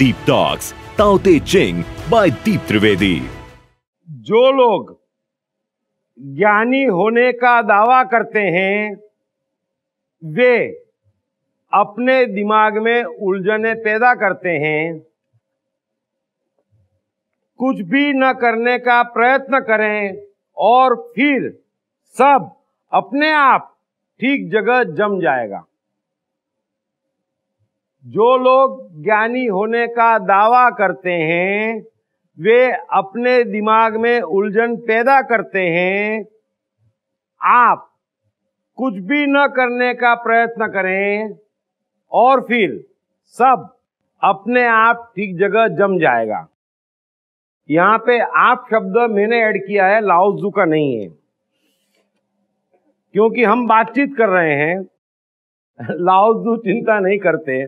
Deep Talks, Tao Te Ching by Deep Trivedi. जो लोग ज्ञानी होने का दावा करते हैं वे अपने दिमाग में उलझने पैदा करते हैं कुछ भी न करने का प्रयत्न करें और फिर सब अपने आप ठीक जगह जम जाएगा जो लोग ज्ञानी होने का दावा करते हैं वे अपने दिमाग में उलझन पैदा करते हैं आप कुछ भी न करने का प्रयत्न करें और फिर सब अपने आप ठीक जगह जम जाएगा यहाँ पे आप शब्द मैंने ऐड किया है लाउजू का नहीं है क्योंकि हम बातचीत कर रहे हैं लाउजू चिंता नहीं करते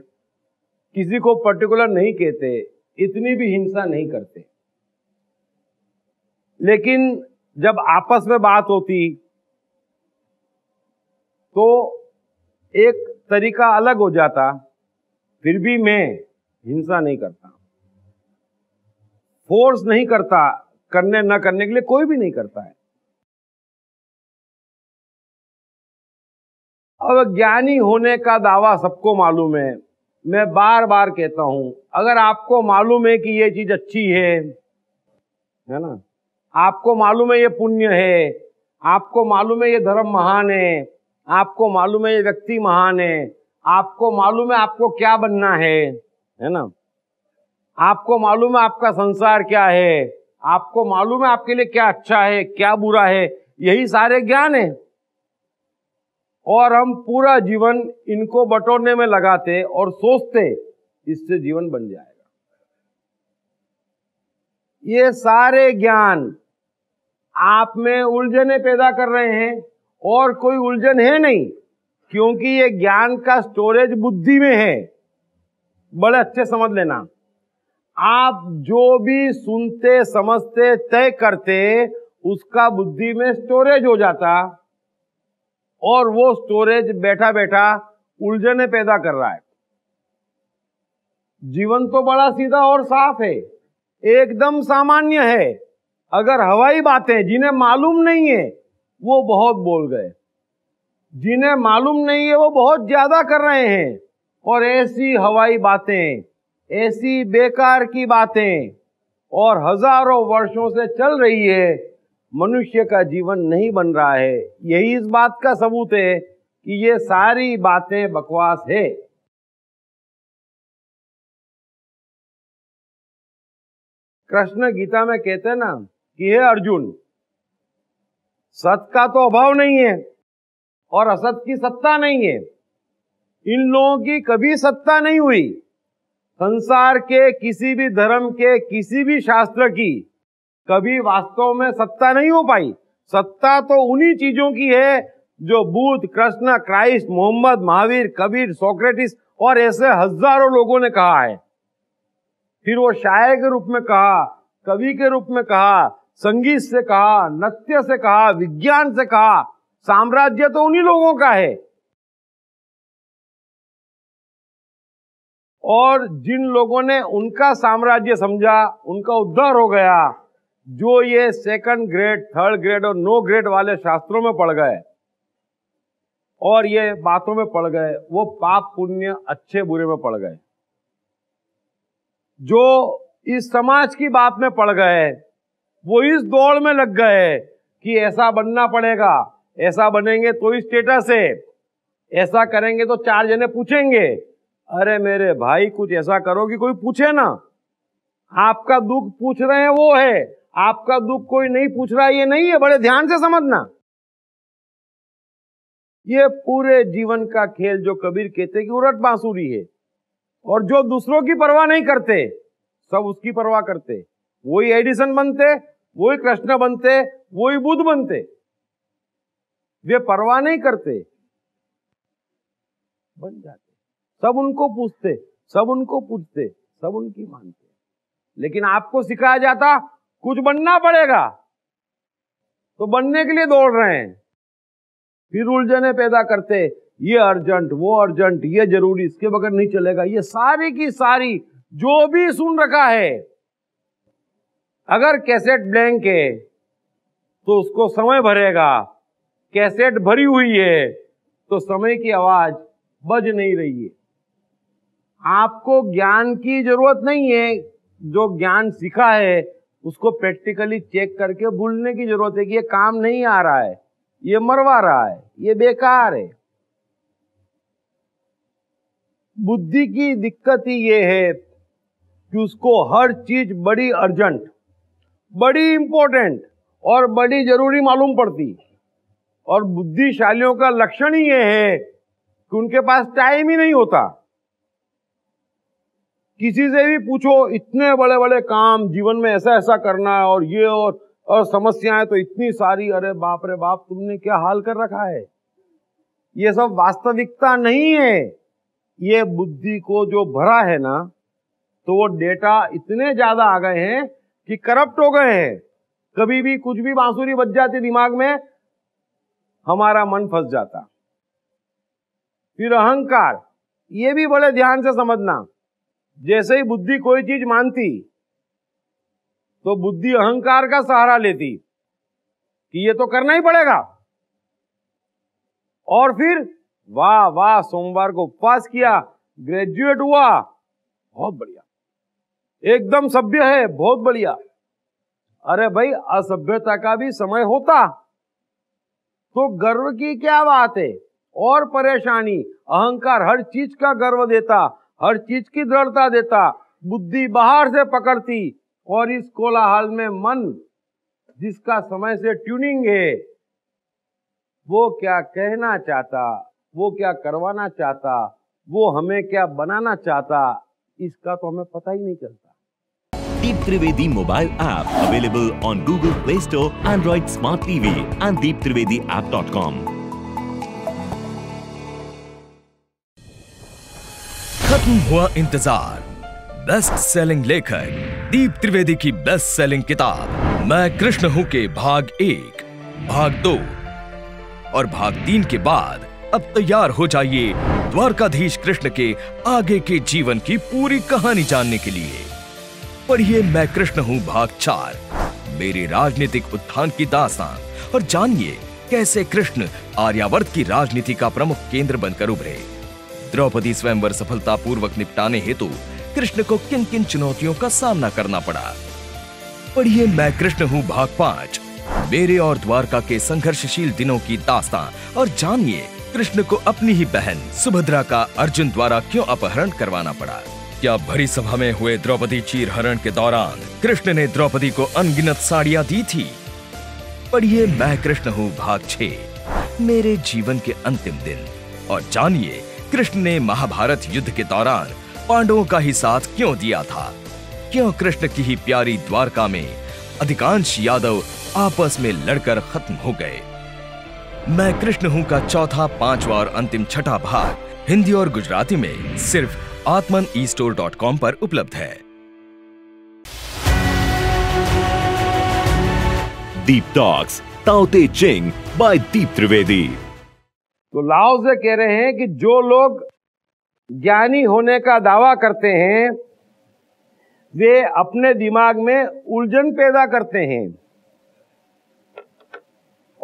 किसी को पर्टिकुलर नहीं कहते इतनी भी हिंसा नहीं करते लेकिन जब आपस में बात होती तो एक तरीका अलग हो जाता फिर भी मैं हिंसा नहीं करता फोर्स नहीं करता करने न करने के लिए कोई भी नहीं करता है अब ज्ञानी होने का दावा सबको मालूम है मैं बार बार कहता हूं अगर आपको मालूम है कि ये चीज अच्छी है है ना आपको मालूम है ये पुण्य है आपको मालूम है ये धर्म महान है आपको मालूम है ये व्यक्ति महान है आपको मालूम है आपको क्या बनना है है ना आपको मालूम है आपका संसार क्या है आपको मालूम है आपके लिए क्या अच्छा है क्या बुरा है यही सारे ज्ञान है और हम पूरा जीवन इनको बटोरने में लगाते और सोचते इससे जीवन बन जाएगा ये सारे ज्ञान आप में उलझने पैदा कर रहे हैं और कोई उलझन है नहीं क्योंकि ये ज्ञान का स्टोरेज बुद्धि में है बड़े अच्छे समझ लेना आप जो भी सुनते समझते तय करते उसका बुद्धि में स्टोरेज हो जाता और वो स्टोरेज बैठा बैठा उलझने पैदा कर रहा है जीवन तो बड़ा सीधा और साफ है एकदम सामान्य है अगर हवाई बातें जिन्हें मालूम नहीं है वो बहुत बोल गए जिन्हें मालूम नहीं है वो बहुत ज्यादा कर रहे हैं और ऐसी हवाई बातें ऐसी बेकार की बातें और हजारों वर्षों से चल रही है मनुष्य का जीवन नहीं बन रहा है यही इस बात का सबूत है कि ये सारी बातें बकवास है कृष्ण गीता में कहते हैं ना कि हे अर्जुन सत का तो अभाव नहीं है और असत की सत्ता नहीं है इन लोगों की कभी सत्ता नहीं हुई संसार के किसी भी धर्म के किसी भी शास्त्र की कभी वास्तव में सत्ता नहीं हो पाई सत्ता तो उन्हीं चीजों की है जो Buddha Krishna Christ Muhammad Mahavir Kabir Socrates और ऐसे हजारों लोगों ने कहा है फिर वो शायर के रूप में कहा कवि के रूप में कहा संगीत से कहा नृत्य से कहा विज्ञान से कहा साम्राज्य तो उन्हीं लोगों का है और जिन लोगों ने उनका साम्राज्य समझा उनका उद्धार हो गया जो ये सेकंड ग्रेड थर्ड ग्रेड और नो ग्रेड वाले शास्त्रों में पढ़ गए और ये बातों में पड़ गए वो पाप पुण्य अच्छे बुरे में पड़ गए जो इस समाज की बात में पड़ गए वो इस दौड़ में लग गए कि ऐसा बनना पड़ेगा ऐसा बनेंगे तो ही स्टेटस है ऐसा करेंगे तो चार जने पूछेंगे अरे मेरे भाई कुछ ऐसा करो कि कोई पूछे ना आपका दुख पूछ रहे हैं वो है आपका दुख कोई नहीं पूछ रहा ये नहीं है बड़े ध्यान से समझना ये पूरे जीवन का खेल जो कबीर कहते कि उलट बांसुरी है और जो दूसरों की परवाह नहीं करते सब उसकी परवाह करते वही एडिसन बनते वही कृष्ण बनते वही बुद्ध बनते वे परवाह नहीं करते बन जाते सब उनको पूछते सब उनको पूछते सब उनकी मानते लेकिन आपको सिखाया जाता कुछ बनना पड़ेगा तो बनने के लिए दौड़ रहे हैं फिर उलझने पैदा करते ये अर्जेंट वो अर्जेंट ये जरूरी इसके बगैर नहीं चलेगा ये सारी की सारी जो भी सुन रखा है अगर कैसेट ब्लैंक है तो उसको समय भरेगा कैसेट भरी हुई है तो समय की आवाज बज नहीं रही है आपको ज्ञान की जरूरत नहीं है जो ज्ञान सीखा है उसको प्रैक्टिकली चेक करके भूलने की जरूरत है कि ये काम नहीं आ रहा है ये मरवा रहा है ये बेकार है बुद्धि की दिक्कत ही ये है कि उसको हर चीज बड़ी अर्जेंट बड़ी इंपॉर्टेंट और बड़ी जरूरी मालूम पड़ती और बुद्धिशालियों का लक्षण ही ये है कि उनके पास टाइम ही नहीं होता किसी से भी पूछो इतने बड़े बड़े काम जीवन में ऐसा ऐसा करना है और ये और और समस्याएं तो इतनी सारी अरे बाप रे बाप तुमने क्या हाल कर रखा है ये सब वास्तविकता नहीं है ये बुद्धि को जो भरा है ना तो वो डेटा इतने ज्यादा आ गए हैं कि करप्ट हो गए हैं कभी भी कुछ भी बांसुरी बज जाती दिमाग में हमारा मन फंस जाता फिर अहंकार ये भी बड़े ध्यान से समझना जैसे ही बुद्धि कोई चीज मानती तो बुद्धि अहंकार का सहारा लेती कि ये तो करना ही पड़ेगा और फिर वाह वाह सोमवार को उपवास किया ग्रेजुएट हुआ बहुत बढ़िया एकदम सभ्य है बहुत बढ़िया अरे भाई असभ्यता का भी समय होता तो गर्व की क्या बात है और परेशानी अहंकार हर चीज का गर्व देता हर चीज की दृढ़ता देता बुद्धि बाहर से पकड़ती और इस कोलाहल में मन जिसका समय से ट्यूनिंग है वो क्या कहना चाहता वो क्या करवाना चाहता वो हमें क्या बनाना चाहता इसका तो हमें पता ही नहीं चलता available on Google Play Store Android smart TV and Deep Trivedi app dot com खत्म हुआ इंतजार बेस्ट सेलिंग लेखक दीप त्रिवेदी की बेस्ट सेलिंग किताब मैं कृष्ण हूं के भाग एक भाग दो और भाग तीन के बाद अब तैयार हो जाइए द्वारकाधीश कृष्ण के आगे के जीवन की पूरी कहानी जानने के लिए पढ़िए मैं कृष्ण हूँ भाग चार मेरे राजनीतिक उत्थान की दासा और जानिए कैसे कृष्ण आर्यावर्त की राजनीति का प्रमुख केंद्र बनकर उभरे द्रौपदी स्वयंवर सफलतापूर्वक निपटाने हेतु कृष्ण को किन किन चुनौतियों का सामना करना पड़ा पढ़िए मैं कृष्ण हूँ भाग पाँच मेरे और द्वारका के संघर्षशील दिनों की दास्तां और जानिए कृष्ण को अपनी ही बहन सुभद्रा का अर्जुन द्वारा क्यों अपहरण करवाना पड़ा क्या भरी सभा में हुए द्रौपदी चीरहरण के दौरान कृष्ण ने द्रौपदी को अनगिनत साड़ियां दी थी पढ़िए मैं कृष्ण हूँ भाग छे मेरे जीवन के अंतिम दिन और जानिए कृष्ण ने महाभारत युद्ध के दौरान पांडवों का ही साथ क्यों दिया था क्यों कृष्ण की ही प्यारी द्वारका में अधिकांश यादव आपस में लड़कर खत्म हो गए मैं कृष्ण हूं का चौथा पांचवा और अंतिम छठा भाग हिंदी और गुजराती में सिर्फ आत्मन ई स्टोर डॉट कॉम पर उपलब्ध है Deep talks Tao Te Ching by Deep Trivedi तो लाओ से कह रहे हैं कि जो लोग ज्ञानी होने का दावा करते हैं वे अपने दिमाग में उलझन पैदा करते हैं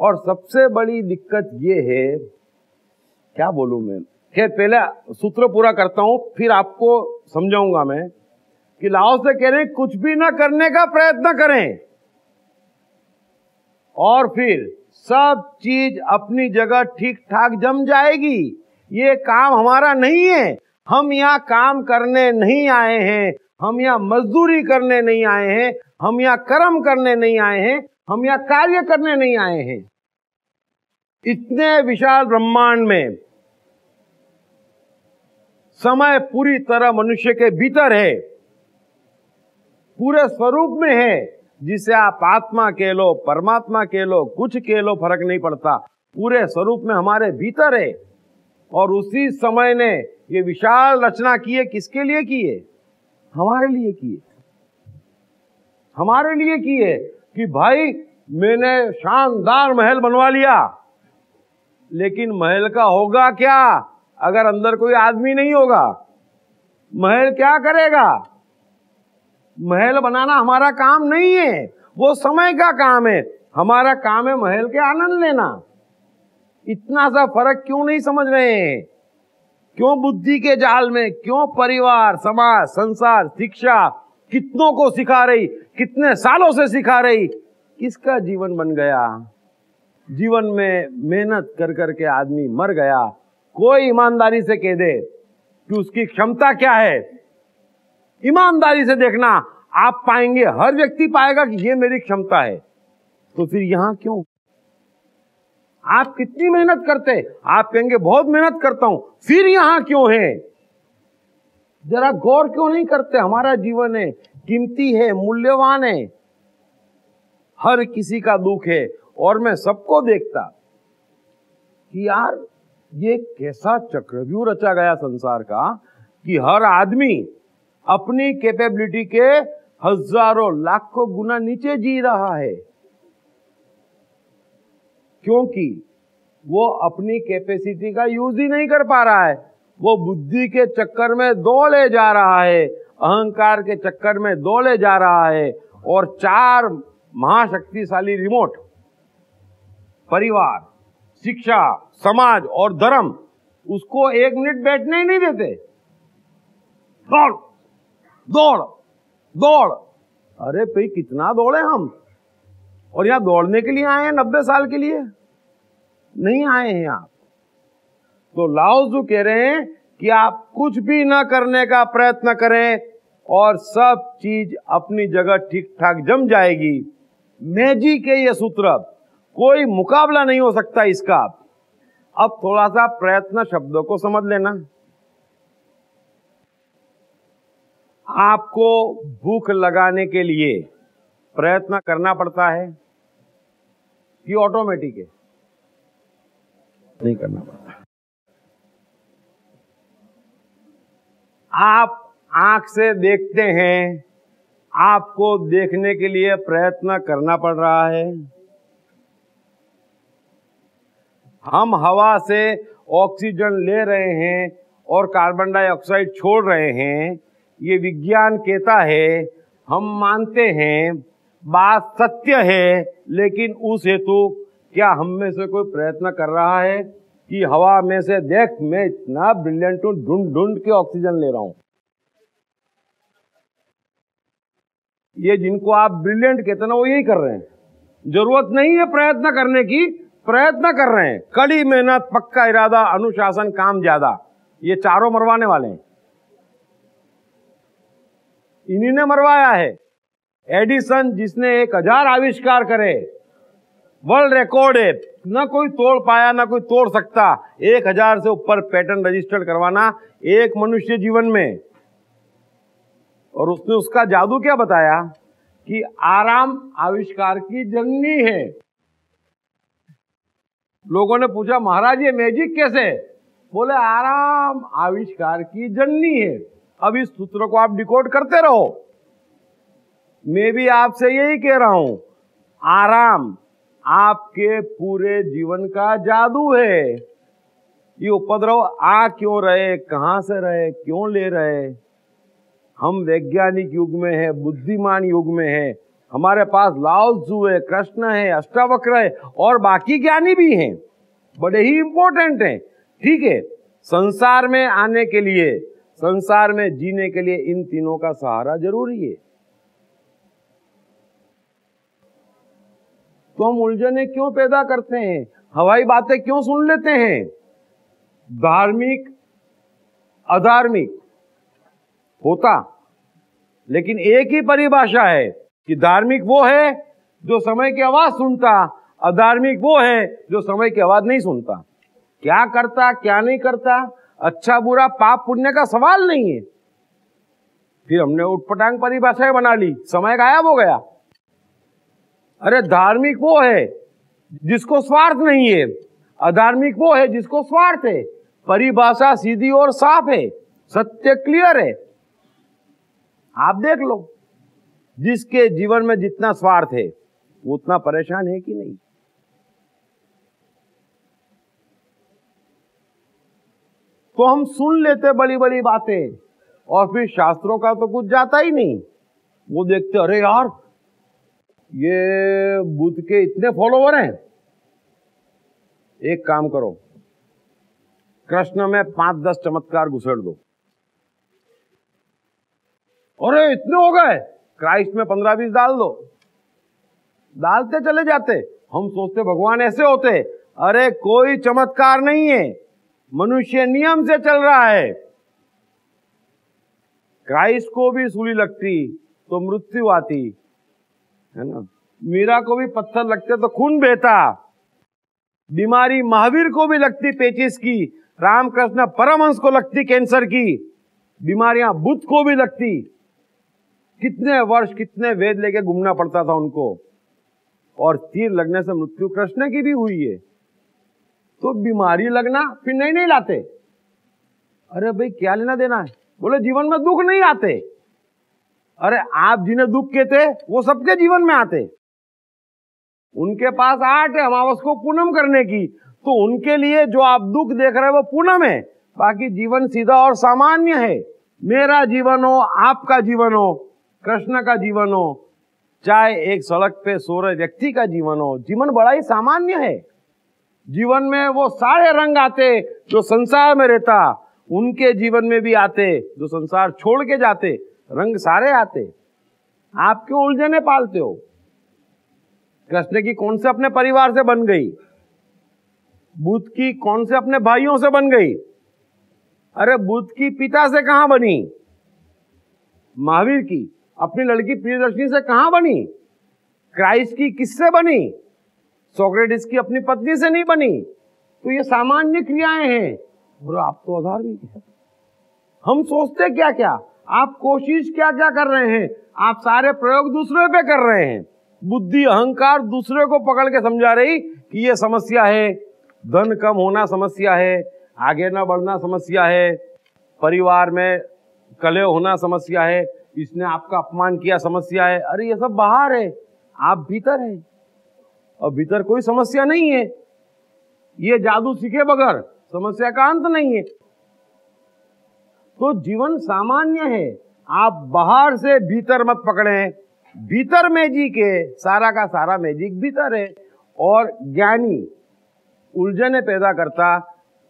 और सबसे बड़ी दिक्कत ये है क्या बोलूं मैं खैर पहले सूत्र पूरा करता हूं फिर आपको समझाऊंगा मैं कि लाओ से कह रहे कुछ भी ना करने का प्रयत्न करें और फिर सब चीज अपनी जगह ठीक ठाक जम जाएगी ये काम हमारा नहीं है हम यहाँ काम करने नहीं आए हैं हम यहाँ मजदूरी करने नहीं आए हैं हम यहाँ कर्म करने नहीं आए हैं हम यहाँ कार्य करने नहीं आए हैं इतने विशाल ब्रह्मांड में समय पूरी तरह मनुष्य के भीतर है पूरे स्वरूप में है जिसे आप आत्मा कह लो परमात्मा कह लो कुछ कह लो फर्क नहीं पड़ता पूरे स्वरूप में हमारे भीतर है और उसी समय ने ये विशाल रचना की है किसके लिए की है हमारे लिए की है हमारे लिए की है कि भाई मैंने शानदार महल बनवा लिया लेकिन महल का होगा क्या अगर अंदर कोई आदमी नहीं होगा महल क्या करेगा महल बनाना हमारा काम नहीं है वो समय का काम है हमारा काम है महल के आनंद लेना इतना सा फर्क क्यों नहीं समझ रहे हैं क्यों बुद्धि के जाल में क्यों परिवार समाज संसार शिक्षा कितनों को सिखा रही कितने सालों से सिखा रही किसका जीवन बन गया जीवन में मेहनत कर करके आदमी मर गया कोई ईमानदारी से कह दे कि उसकी क्षमता क्या है ईमानदारी से देखना आप पाएंगे हर व्यक्ति पाएगा कि ये मेरी क्षमता है तो फिर यहां क्यों आप कितनी मेहनत करते आप कहेंगे बहुत मेहनत करता हूं फिर यहां क्यों है जरा गौर क्यों नहीं करते हमारा जीवन है कीमती है मूल्यवान है हर किसी का दुख है और मैं सबको देखता कि यार ये कैसा चक्रव्यूह रचा गया संसार का कि हर आदमी अपनी कैपेबिलिटी के हजारों लाखों गुना नीचे जी रहा है क्योंकि वो अपनी कैपेसिटी का यूज ही नहीं कर पा रहा है वो बुद्धि के चक्कर में दौड़े जा रहा है अहंकार के चक्कर में दौड़े जा रहा है और चार महाशक्तिशाली रिमोट परिवार शिक्षा समाज और धर्म उसको एक मिनट बैठने ही नहीं देते दौड़ दौड़ दौड़ अरे भाई कितना दौड़े हम और यहां दौड़ने के लिए आए हैं नब्बे साल के लिए नहीं आए हैं आप तो लाओ जो कह रहे हैं कि आप कुछ भी ना करने का प्रयत्न करें और सब चीज अपनी जगह ठीक ठाक जम जाएगी मेजी के ये सूत्र कोई मुकाबला नहीं हो सकता इसका अब थोड़ा सा प्रयत्न शब्दों को समझ लेना आपको भूख लगाने के लिए प्रयत्न करना पड़ता है कि ऑटोमेटिक है नहीं करना पड़ता आप आंख से देखते हैं आपको देखने के लिए प्रयत्न करना पड़ रहा है हम हवा से ऑक्सीजन ले रहे हैं और कार्बन डाइऑक्साइड छोड़ रहे हैं ये विज्ञान कहता है हम मानते हैं बात सत्य है लेकिन उस हेतु क्या हम में से कोई प्रयत्न कर रहा है कि हवा में से देख मैं इतना ब्रिलियंट हूं ढूंढ ढूंढ के ऑक्सीजन ले रहा हूं ये जिनको आप ब्रिलियंट कहते ना वो यही कर रहे हैं जरूरत नहीं है प्रयत्न करने की प्रयत्न कर रहे हैं कड़ी मेहनत पक्का इरादा अनुशासन काम ज्यादा ये चारों मरवाने वाले हैं इन्हीं ने मरवाया है एडिसन जिसने एक हजार आविष्कार करे वर्ल्ड रिकॉर्ड है ना कोई तोड़ पाया ना कोई तोड़ सकता एक हजार से ऊपर पैटर्न रजिस्टर्ड करवाना एक मनुष्य जीवन में और उसने उसका जादू क्या बताया कि आराम आविष्कार की जननी है लोगों ने पूछा महाराज ये मैजिक कैसे बोले आराम आविष्कार की जननी है अब इस सूत्र को आप डिकोड करते रहो मैं भी आपसे यही कह रहा हूं आराम आपके पूरे जीवन का जादू है ये उपद्रव आ क्यों रहे कहां से रहे क्यों ले रहे हम वैज्ञानिक युग में है बुद्धिमान युग में है हमारे पास जू है कृष्ण है अष्टावक्र है और बाकी ज्ञानी भी हैं बड़े ही इंपॉर्टेंट हैं ठीक है संसार में आने के लिए संसार में जीने के लिए इन तीनों का सहारा जरूरी है तो हम उलझने क्यों पैदा करते हैं हवाई बातें क्यों सुन लेते हैं धार्मिक अधार्मिक होता लेकिन एक ही परिभाषा है कि धार्मिक वो है जो समय की आवाज सुनता अधार्मिक वो है जो समय की आवाज नहीं सुनता क्या करता क्या नहीं करता अच्छा बुरा पाप पुण्य का सवाल नहीं है फिर हमने उठपटांग परिभाषाएं बना ली समय गायब हो गया अरे धार्मिक वो है जिसको स्वार्थ नहीं है अधार्मिक वो है जिसको स्वार्थ है परिभाषा सीधी और साफ है सत्य क्लियर है आप देख लो जिसके जीवन में जितना स्वार्थ है उतना परेशान है कि नहीं तो हम सुन लेते बड़ी बड़ी बातें और फिर शास्त्रों का तो कुछ जाता ही नहीं वो देखते अरे यार ये बुद्ध के इतने फॉलोवर हैं एक काम करो कृष्ण में पांच दस चमत्कार घुसेड़ दो अरे इतने हो गए क्राइस्ट में पंद्रह बीस डाल दो डालते चले जाते हम सोचते भगवान ऐसे होते अरे कोई चमत्कार नहीं है मनुष्य नियम से चल रहा है क्राइस्ट को भी सूली लगती तो मृत्यु आती है ना मीरा को भी पत्थर लगते तो खून बहता बीमारी महावीर को भी लगती पेचिस की रामकृष्ण परमहंस को लगती कैंसर की बीमारियां बुद्ध को भी लगती कितने वर्ष कितने वेद लेके घूमना पड़ता था उनको और तीर लगने से मृत्यु कृष्ण की भी हुई है तो बीमारी लगना फिर नहीं नहीं लाते अरे भाई क्या लेना देना है बोले जीवन में दुख नहीं आते अरे आप जिन्हें दुख के थे वो सबके जीवन में आते उनके पास आठ है अमावस को पूनम करने की तो उनके लिए जो आप दुख देख रहे हैं वो पूनम है बाकी जीवन सीधा और सामान्य है मेरा जीवन हो आपका जीवन हो कृष्ण का जीवन हो चाहे एक सड़क पे सो रहे व्यक्ति का जीवन हो जीवन बड़ा ही सामान्य है जीवन में वो सारे रंग आते जो संसार में रहता उनके जीवन में भी आते जो संसार छोड़ के जाते रंग सारे आते आप क्यों उलझने पालते हो कृष्ण की कौन से अपने परिवार से बन गई बुद्ध की कौन से अपने भाइयों से बन गई अरे बुद्ध की पिता से कहां बनी महावीर की अपनी लड़की प्रियदर्शनी से कहां बनी क्राइस्ट की किससे बनी सोक्रेटिस की अपनी पत्नी से नहीं बनी तो ये सामान्य क्रियाएं हैं और आप तो अधार्मिक है हम सोचते क्या क्या आप कोशिश क्या क्या कर रहे हैं आप सारे प्रयोग दूसरे पे कर रहे हैं बुद्धि अहंकार दूसरे को पकड़ के समझा रही कि ये समस्या है धन कम होना समस्या है आगे ना बढ़ना समस्या है परिवार में कले होना समस्या है इसने आपका अपमान किया समस्या है अरे ये सब बाहर है आप भीतर है और भीतर कोई समस्या नहीं है ये जादू सीखे बगैर समस्या का अंत नहीं है तो जीवन सामान्य है आप बाहर से भीतर मत पकड़े भीतर मैजिक है सारा का सारा मैजिक भीतर है और ज्ञानी उलझने पैदा करता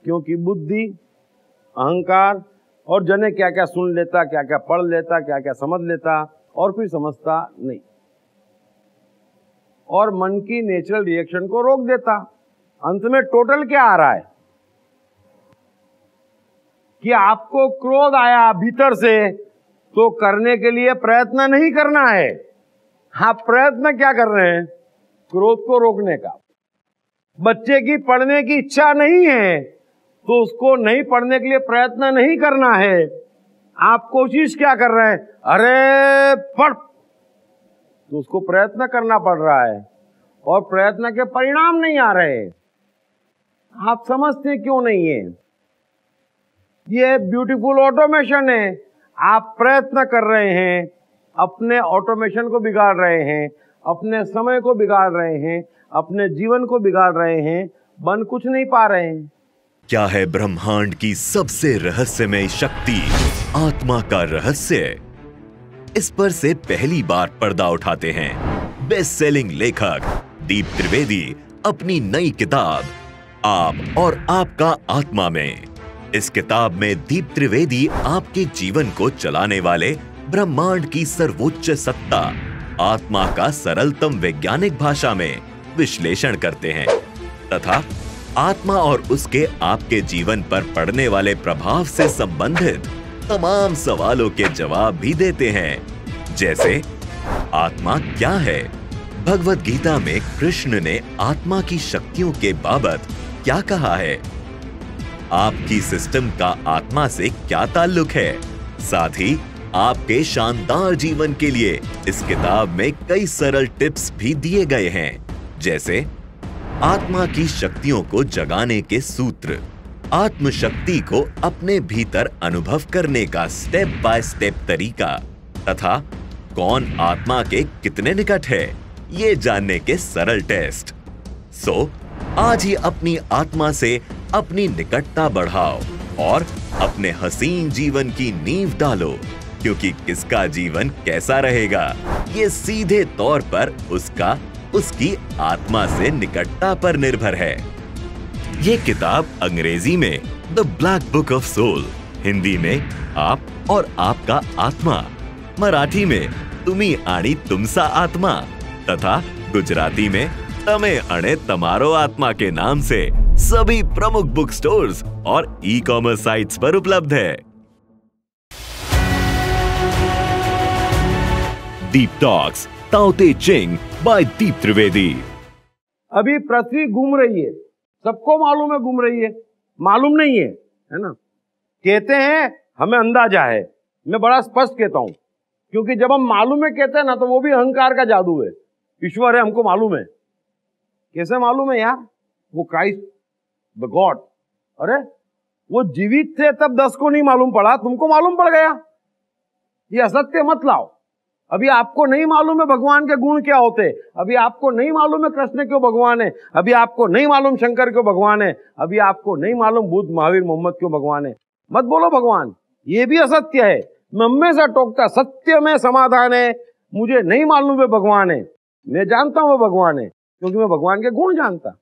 क्योंकि बुद्धि अहंकार और जने क्या क्या सुन लेता क्या क्या पढ़ लेता क्या क्या समझ लेता और कोई समझता नहीं और मन की नेचुरल रिएक्शन को रोक देता अंत में टोटल क्या आ रहा है कि आपको क्रोध आया भीतर से तो करने के लिए प्रयत्न नहीं करना है हाँ प्रयत्न क्या कर रहे हैं क्रोध को रोकने का बच्चे की पढ़ने की इच्छा नहीं है तो उसको नहीं पढ़ने के लिए प्रयत्न नहीं करना है आप कोशिश क्या कर रहे हैं अरे पढ़ तो उसको प्रयत्न करना पड़ रहा है और प्रयत्न के परिणाम नहीं आ रहे आप समझते क्यों नहीं है ये ब्यूटीफुल ऑटोमेशन है आप प्रयत्न कर रहे हैं अपने ऑटोमेशन को बिगाड़ रहे हैं अपने समय को बिगाड़ रहे हैं अपने जीवन को बिगाड़ रहे हैं बन कुछ नहीं पा रहे हैं क्या है ब्रह्मांड की सबसे रहस्यमय शक्ति आत्मा का रहस्य इस पर से पहली बार पर्दा उठाते हैं बेस्ट सेलिंग लेखक दीप त्रिवेदी अपनी नई किताब आप और आपका आत्मा में इस किताब में दीप त्रिवेदी आपके जीवन को चलाने वाले ब्रह्मांड की सर्वोच्च सत्ता आत्मा का सरलतम वैज्ञानिक भाषा में विश्लेषण करते हैं तथा आत्मा और उसके आपके जीवन पर पड़ने वाले प्रभाव से संबंधित तमाम सवालों के जवाब भी देते हैं जैसे आत्मा क्या है भगवत गीता में कृष्ण ने आत्मा की शक्तियों के बाबत क्या कहा है आपकी सिस्टम का आत्मा से क्या ताल्लुक है साथ ही आपके शानदार जीवन के लिए इस किताब में कई सरल टिप्स भी दिए गए हैं जैसे आत्मा की शक्तियों को जगाने के सूत्र आत्मशक्ति को अपने भीतर अनुभव करने का स्टेप बाय स्टेप तरीका तथा कौन आत्मा के कितने निकट है ये जानने के सरल टेस्ट सो so, आज ही अपनी आत्मा से अपनी निकटता बढ़ाओ और अपने हसीन जीवन की नींव डालो क्योंकि किसका जीवन कैसा रहेगा ये सीधे तौर पर उसका उसकी आत्मा से निकटता पर निर्भर है ये किताब अंग्रेजी में the black book of soul Hindi में आप और आपका आत्मा मराठी में तुम्ही आणि तुमसा आत्मा तथा गुजराती में तमे अणे तमारो आत्मा के नाम से सभी प्रमुख बुक स्टोर और ई कॉमर्स साइट्स पर उपलब्ध है Deep talks Tao Te Ching by Deep Trivedi अभी पृथ्वी घूम रही है सबको मालूम है घूम रही है मालूम नहीं है है ना कहते हैं हमें अंदाजा है मैं बड़ा स्पष्ट कहता हूं क्योंकि जब हम मालूम है कहते हैं ना तो वो भी अहंकार का जादू है ईश्वर है हमको मालूम है कैसे मालूम है यार वो क्राइस्ट द गॉड अरे वो जीवित थे तब दस को नहीं मालूम पड़ा तुमको मालूम पड़ गया ये असत्य मत लाओ अभी आपको नहीं मालूम है भगवान के गुण क्या होते अभी आपको नहीं मालूम है कृष्ण क्यों भगवान है अभी आपको नहीं मालूम शंकर क्यों भगवान है अभी आपको नहीं मालूम बुद्ध महावीर मोहम्मद क्यों भगवान है मत बोलो भगवान ये भी असत्य है मैं हमेशा टोकता सत्य में समाधान है मुझे नहीं मालूम वे भगवान है मैं जानता हूं वो भगवान है क्योंकि मैं भगवान के गुण जानता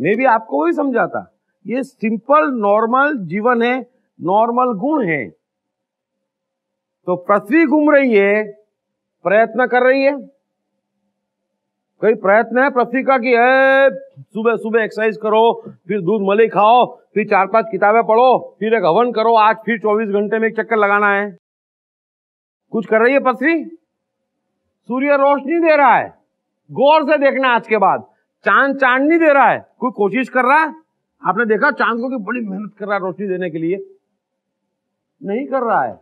मैं भी आपको वही समझाता ये सिंपल नॉर्मल जीवन है नॉर्मल गुण है तो पृथ्वी घूम रही है प्रयत्न कर रही है कोई प्रयत्न है पृथ्वी का कि सुबह सुबह एक्सरसाइज करो फिर दूध मले खाओ फिर चार पांच किताबें पढ़ो फिर एक हवन करो आज फिर 24 घंटे में एक चक्कर लगाना है कुछ कर रही है पृथ्वी सूर्य रोशनी दे रहा है गौर से देखना आज के बाद चांद चांद नहीं दे रहा है कोई कोशिश कर रहा है आपने देखा चांद को कि बड़ी मेहनत कर रहा है रोशनी देने के लिए नहीं कर रहा है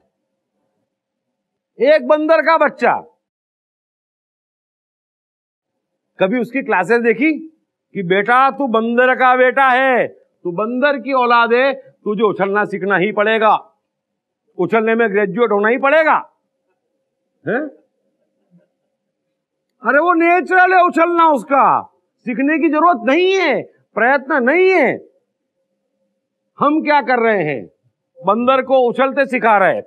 एक बंदर का बच्चा कभी उसकी क्लासेस देखी कि बेटा तू बंदर का बेटा है तू बंदर की औलाद है तुझे उछलना सीखना ही पड़ेगा उछलने में ग्रेजुएट होना ही पड़ेगा है अरे वो नेचुरल है उछलना उसका सीखने की जरूरत नहीं है प्रयत्न नहीं है हम क्या कर रहे हैं बंदर को उछलते सिखा रहे हैं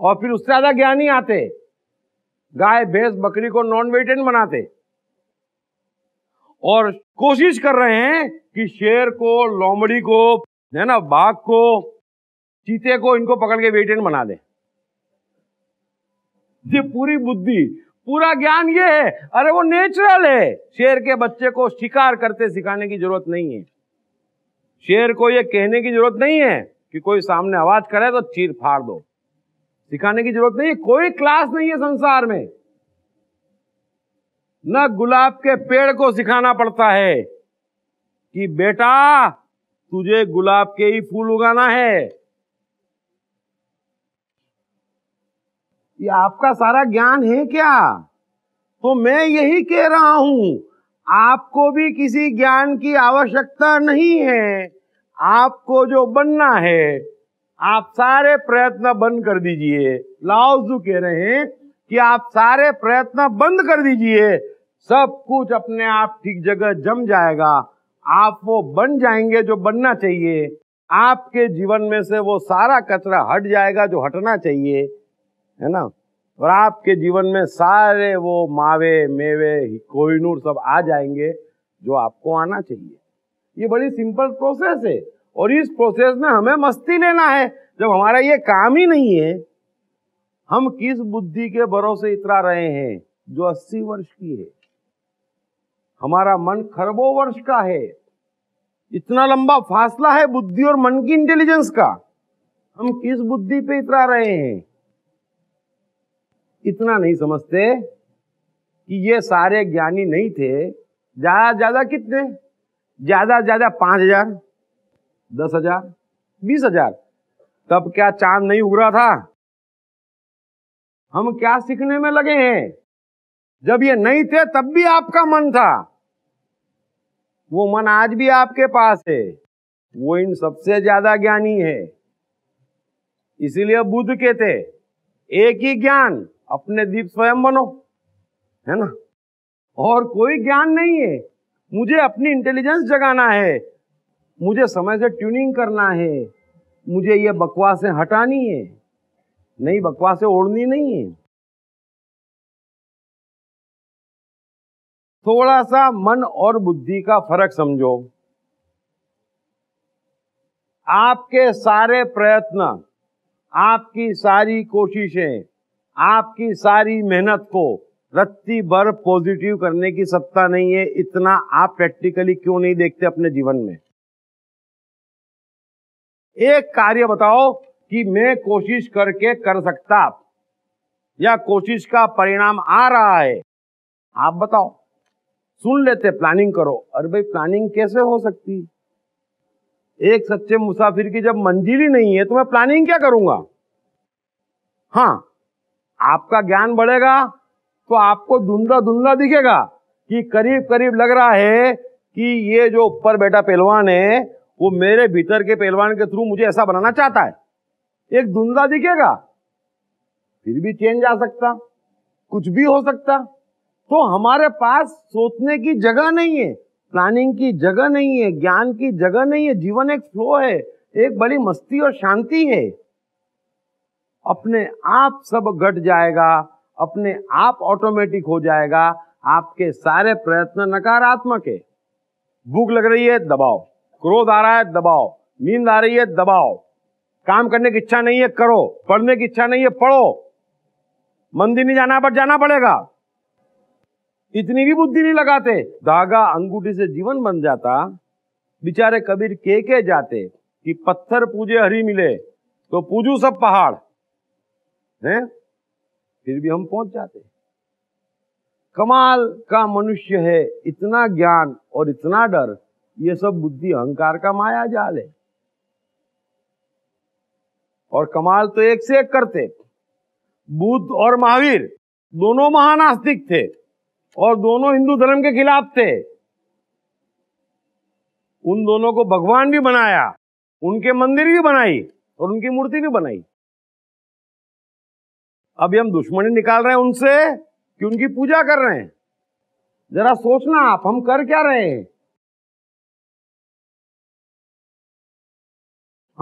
और फिर उससे ज्यादा ज्ञानी आते गाय भैंस बकरी को नॉन वेटेड बनाते और कोशिश कर रहे हैं कि शेर को लोमड़ी को है ना बाघ को चीते को इनको पकड़ के वेटेड बना दे ये पूरी बुद्धि पूरा ज्ञान ये है अरे वो नेचुरल है शेर के बच्चे को शिकार करते सिखाने की जरूरत नहीं है शेर को ये कहने की जरूरत नहीं है कि कोई सामने आवाज करे तो चीर फाड़ दो सिखाने की जरूरत नहीं है कोई क्लास नहीं है संसार में न गुलाब के पेड़ को सिखाना पड़ता है कि बेटा तुझे गुलाब के ही फूल उगाना है ये आपका सारा ज्ञान है क्या तो मैं यही कह रहा हूं आपको भी किसी ज्ञान की आवश्यकता नहीं है आपको जो बनना है आप सारे प्रयत्न बंद कर दीजिए लाओजू कह रहे हैं कि आप सारे प्रयत्न बंद कर दीजिए सब कुछ अपने आप ठीक जगह जम जाएगा आप वो बन जाएंगे जो बनना चाहिए आपके जीवन में से वो सारा कचरा हट जाएगा जो हटना चाहिए है ना और आपके जीवन में सारे वो मावे मेवे कोहिनूर सब आ जाएंगे जो आपको आना चाहिए ये बड़ी सिंपल प्रोसेस है और इस प्रोसेस में हमें मस्ती लेना है जब हमारा ये काम ही नहीं है हम किस बुद्धि के भरोसे इतरा रहे हैं जो अस्सी वर्ष की है हमारा मन खरबों वर्ष का है इतना लंबा फासला है बुद्धि और मन की इंटेलिजेंस का हम किस बुद्धि पे इतरा रहे हैं इतना नहीं समझते कि ये सारे ज्ञानी नहीं थे ज्यादा ज्यादा कितने ज्यादा ज्यादा पांच हजार दस हजार बीस हजार तब क्या चांद नहीं उग रहा था हम क्या सीखने में लगे हैं जब ये नहीं थे तब भी आपका मन था वो मन आज भी आपके पास है वो इन सबसे ज्यादा ज्ञानी है इसीलिए बुद्ध कहते एक ही ज्ञान अपने दीप स्वयं बनो है ना और कोई ज्ञान नहीं है मुझे अपनी इंटेलिजेंस जगाना है मुझे समय से ट्यूनिंग करना है मुझे ये बकवासें हटानी है नहीं बकवासें ओढ़नी नहीं है थोड़ा सा मन और बुद्धि का फर्क समझो आपके सारे प्रयत्न आपकी सारी कोशिशें आपकी सारी मेहनत को रत्ती भर पॉजिटिव करने की सत्ता नहीं है इतना आप प्रैक्टिकली क्यों नहीं देखते अपने जीवन में एक कार्य बताओ कि मैं कोशिश करके कर सकता या कोशिश का परिणाम आ रहा है आप बताओ सुन लेते प्लानिंग करो अरे भाई प्लानिंग कैसे हो सकती एक सच्चे मुसाफिर की जब मंजिल ही नहीं है तो मैं प्लानिंग क्या करूंगा हाँ आपका ज्ञान बढ़ेगा तो आपको धुंधला धुंधला दिखेगा कि करीब करीब लग रहा है कि ये जो ऊपर बैठा पहलवान है वो मेरे भीतर के पहलवान के थ्रू मुझे ऐसा बनाना चाहता है एक धुंधा दिखेगा फिर भी चेंज आ सकता कुछ भी हो सकता तो हमारे पास सोचने की जगह नहीं है प्लानिंग की जगह नहीं है ज्ञान की जगह नहीं है जीवन एक फ्लो है एक बड़ी मस्ती और शांति है अपने आप सब घट जाएगा अपने आप ऑटोमेटिक हो जाएगा आपके सारे प्रयत्न नकारात्मक है भूख लग रही है दबाओ क्रोध आ रहा है दबाओ नींद आ रही है दबाओ काम करने की इच्छा नहीं है करो पढ़ने की इच्छा नहीं है पढ़ो मंदिर नहीं जाना पर जाना पड़ेगा इतनी भी बुद्धि नहीं लगाते धागा अंगूठी से जीवन बन जाता बिचारे कबीर के के जाते कि पत्थर पूजे हरी मिले तो पूजू सब पहाड़ है फिर भी हम पहुंच जाते कमाल का मनुष्य है इतना ज्ञान और इतना डर ये सब बुद्धि अहंकार का माया जाल है और कमाल तो एक से एक करते बुद्ध और महावीर दोनों महानास्तिक थे और दोनों हिंदू धर्म के खिलाफ थे उन दोनों को भगवान भी बनाया उनके मंदिर भी बनाई और उनकी मूर्ति भी बनाई अभी हम दुश्मनी निकाल रहे हैं उनसे कि उनकी पूजा कर रहे हैं जरा सोचना आप हम कर क्या रहे हैं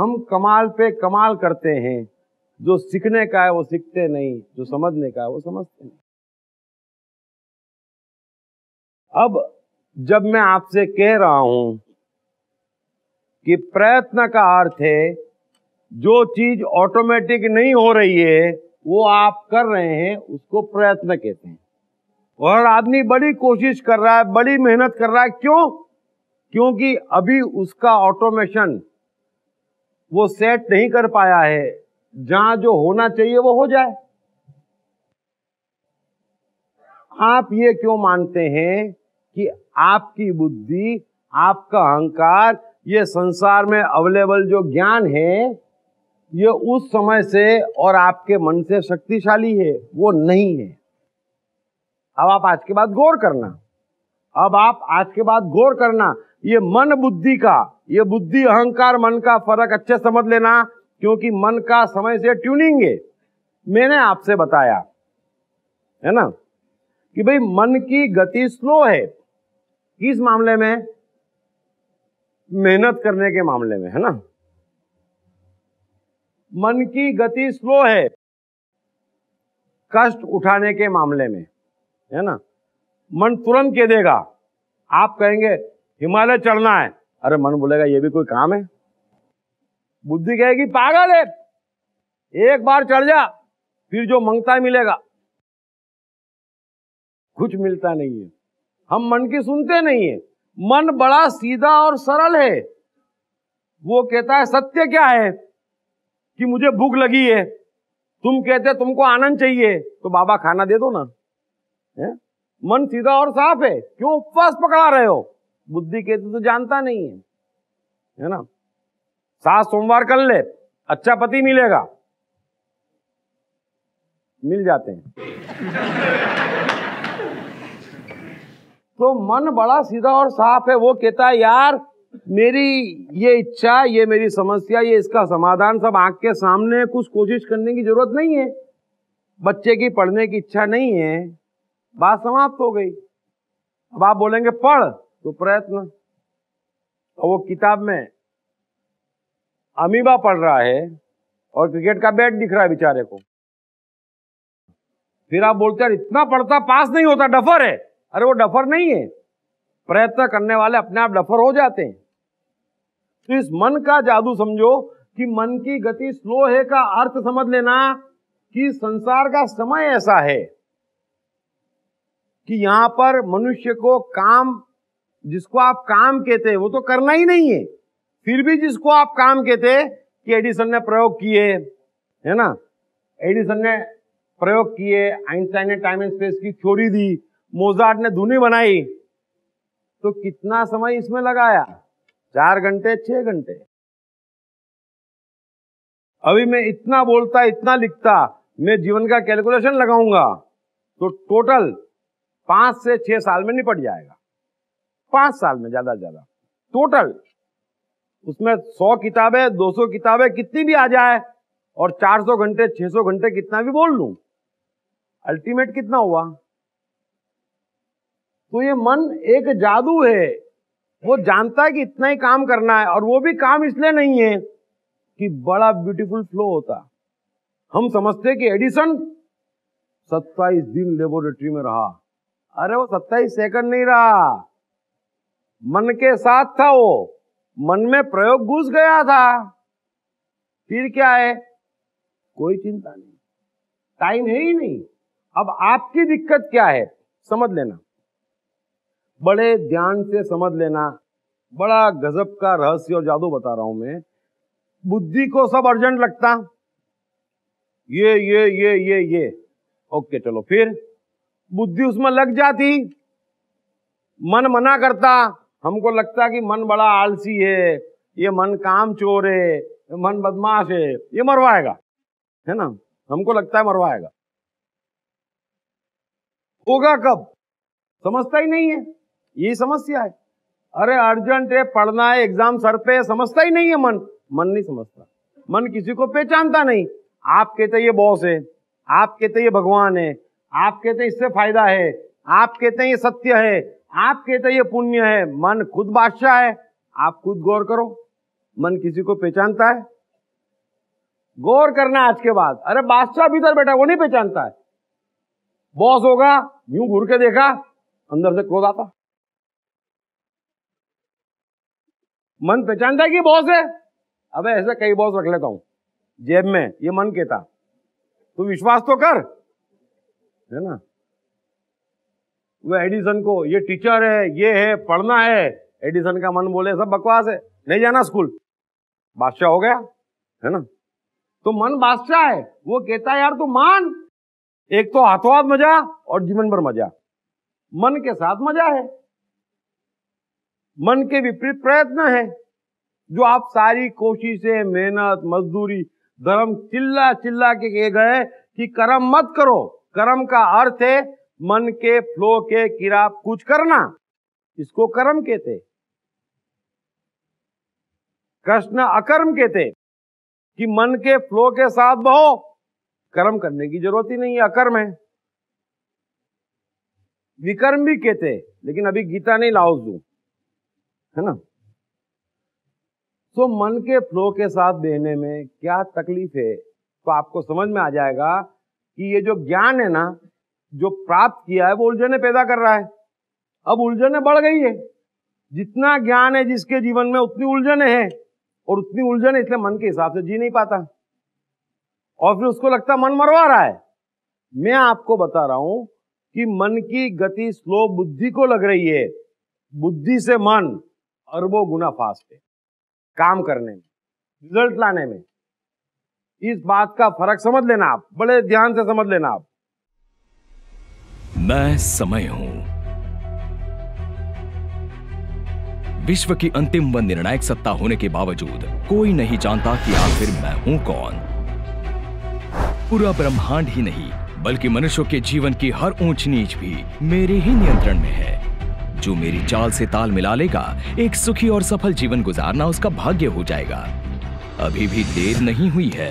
हम कमाल पे कमाल करते हैं जो सीखने का है वो सीखते नहीं जो समझने का है वो समझते नहीं अब जब मैं आपसे कह रहा हूं कि प्रयत्न का अर्थ है जो चीज ऑटोमेटिक नहीं हो रही है वो आप कर रहे हैं उसको प्रयत्न कहते हैं और आदमी बड़ी कोशिश कर रहा है बड़ी मेहनत कर रहा है क्यों क्योंकि अभी उसका ऑटोमेशन वो सेट नहीं कर पाया है जहां जो होना चाहिए वो हो जाए आप ये क्यों मानते हैं कि आपकी बुद्धि आपका अहंकार ये संसार में अवेलेबल जो ज्ञान है ये उस समय से और आपके मन से शक्तिशाली है वो नहीं है अब आप आज के बाद गौर करना अब आप आज के बाद गौर करना ये मन बुद्धि का ये बुद्धि अहंकार मन का फर्क अच्छे समझ लेना क्योंकि मन का समय से ट्यूनिंग है मैंने आपसे बताया है ना कि भाई मन की गति स्लो है किस मामले में मेहनत करने के मामले में है ना मन की गति स्लो है कष्ट उठाने के मामले में है ना मन तुरंत कह देगा आप कहेंगे हिमालय चढ़ना है अरे मन बोलेगा ये भी कोई काम है बुद्धि कहेगी पागल है एक बार चढ़ जा फिर जो मंगता है मिलेगा कुछ मिलता नहीं है हम मन की सुनते नहीं है मन बड़ा सीधा और सरल है वो कहता है सत्य क्या है कि मुझे भूख लगी है तुम कहते तुमको आनंद चाहिए तो बाबा खाना दे दो ना है? मन सीधा और साफ है क्यों उपवास पकड़ा रहे हो बुद्धि के तो जानता नहीं है है ना सास सोमवार कर ले अच्छा पति मिलेगा मिल जाते हैं तो मन बड़ा सीधा और साफ है वो कहता है यार मेरी ये इच्छा ये मेरी समस्या ये इसका समाधान सब आंख के सामने कुछ कोशिश करने की जरूरत नहीं है बच्चे की पढ़ने की इच्छा नहीं है बात समाप्त हो गई अब आप बोलेंगे पढ़ तो प्रयत्न और वो किताब में अमीबा पढ़ रहा है और क्रिकेट का बैट दिख रहा है बेचारे को फिर आप बोलते हैं इतना पढ़ता पास नहीं होता डफर है अरे वो डफर नहीं है प्रयत्न करने वाले अपने आप डफर हो जाते हैं तो इस मन का जादू समझो कि मन की गति स्लो है का अर्थ समझ लेना कि संसार का समय ऐसा है कि यहां पर मनुष्य को काम जिसको आप काम कहते हैं वो तो करना ही नहीं है फिर भी जिसको आप काम कहते हैं कि एडिसन ने प्रयोग किए है ना एडिसन ने प्रयोग किए आइंस्टाइन ने टाइम एंड स्पेस की थ्योरी दी मोजार्ट ने धुनी बनाई तो कितना समय इसमें लगाया चार घंटे छह घंटे अभी मैं इतना बोलता इतना लिखता मैं जीवन का कैलकुलेशन लगाऊंगा तो टोटल पांच से छह साल में निपट जाएगा पांच साल में ज्यादा ज्यादा टोटल उसमें सौ किताबें दो सौ किताबें कितनी भी आ जाए और चार सौ घंटे छह सौ घंटे कितना भी बोल लू अल्टीमेट कितना हुआ तो ये मन एक जादू है वो जानता है कि इतना ही काम करना है और वो भी काम इसलिए नहीं है कि बड़ा ब्यूटीफुल फ्लो होता हम समझते कि एडिसन सत्ताईस दिन लेबोरेटरी में रहा अरे वो सत्ताईस सेकंड नहीं रहा मन के साथ था वो मन में प्रयोग घुस गया था फिर क्या है कोई चिंता नहीं टाइम है ही नहीं अब आपकी दिक्कत क्या है समझ लेना बड़े ध्यान से समझ लेना बड़ा गजब का रहस्य और जादू बता रहा हूं मैं बुद्धि को सब अर्जेंट लगता ये ये ये ये ये ओके चलो फिर बुद्धि उसमें लग जाती मन मना करता हमको लगता कि मन बड़ा आलसी है ये मन काम चोर है मन बदमाश है ये मरवाएगा है ना हमको लगता है मरवाएगा होगा कब समझता ही नहीं है यही समस्या है अरे अर्जेंट है पढ़ना है एग्जाम सर पे है समझता ही नहीं है मन मन नहीं समझता मन किसी को पहचानता नहीं आप कहते ये बॉस है आप कहते ये भगवान है आप कहते इससे फायदा है आप कहते ये सत्य है आप कहते तो ये पुण्य है मन खुद बादशाह है आप खुद गौर करो मन किसी को पहचानता है गौर करना आज के बाद अरे बादशाह भीतर बैठा वो नहीं पहचानता है बॉस होगा यूं घूर के देखा अंदर से क्रोध आता मन पहचानता है कि बॉस है अबे ऐसे कई बॉस रख लेता हूं जेब में ये मन कहता तू विश्वास तो कर है ना वह एडिसन को ये टीचर है ये है पढ़ना है एडिसन का मन बोले सब बकवास है नहीं जाना स्कूल बादशाह हो गया है ना तो मन बादशाह है वो कहता है यार तू मान एक तो हाथों हाथ मजा और जीवन भर मजा मन के साथ मजा है मन के विपरीत प्रयत्न है जो आप सारी कोशिशें मेहनत मजदूरी धर्म चिल्ला चिल्ला के कह गए कि कर्म मत करो कर्म का अर्थ है मन के फ्लो के किरा कुछ करना इसको कर्म कहते कृष्ण अकर्म कहते कि मन के फ्लो के साथ बहो कर्म करने की जरूरत ही नहीं है अकर्म है विकर्म भी कहते लेकिन अभी गीता नहीं लाओ दू है ना तो मन के फ्लो के साथ बहने में क्या तकलीफ है तो आपको समझ में आ जाएगा कि ये जो ज्ञान है ना जो प्राप्त किया है वो उलझने पैदा कर रहा है अब उलझने बढ़ गई है जितना ज्ञान है जिसके जीवन में उतनी उलझने है और उतनी उलझन है इसलिए मन के हिसाब से जी नहीं पाता और फिर उसको लगता मन मरवा रहा है मैं आपको बता रहा हूं कि मन की गति स्लो बुद्धि को लग रही है बुद्धि से मन अरबों गुना फास्ट है काम करने में रिजल्ट लाने में इस बात का फर्क समझ लेना आप बड़े ध्यान से समझ लेना आप मैं समय हूं विश्व की अंतिम व निर्णायक सत्ता होने के बावजूद कोई नहीं जानता कि आखिर मैं हूं कौन पूरा ब्रह्मांड ही नहीं बल्कि मनुष्यों के जीवन की हर ऊंच नीच भी मेरे ही नियंत्रण में है जो मेरी चाल से ताल मिला लेगा एक सुखी और सफल जीवन गुजारना उसका भाग्य हो जाएगा अभी भी देर नहीं हुई है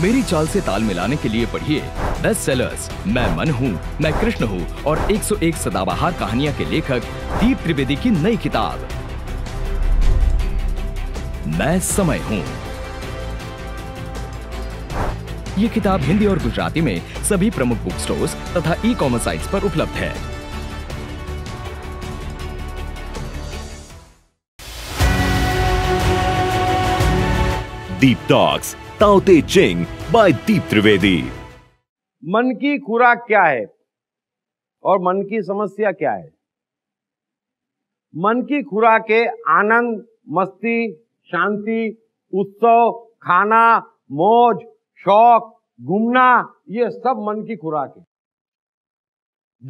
मेरी चाल से ताल मिलाने के लिए पढ़िए बेस्ट सेलर्स मैं मन हूँ मैं कृष्ण हूँ और 101 सदाबहार कहानियाँ के लेखक दीप त्रिवेदी की नई किताब मैं समय हूँ ये किताब हिंदी और गुजराती में सभी प्रमुख बुक स्टोर्स तथा ई कॉमर्स साइट्स पर उपलब्ध है Deep Talks, Tao Te Ching by Deep Trivedi. मन की खुराक क्या है और मन की समस्या क्या है मन की खुराक है आनंद मस्ती शांति उत्सव खाना मौज शौक घूमना ये सब मन की खुराक है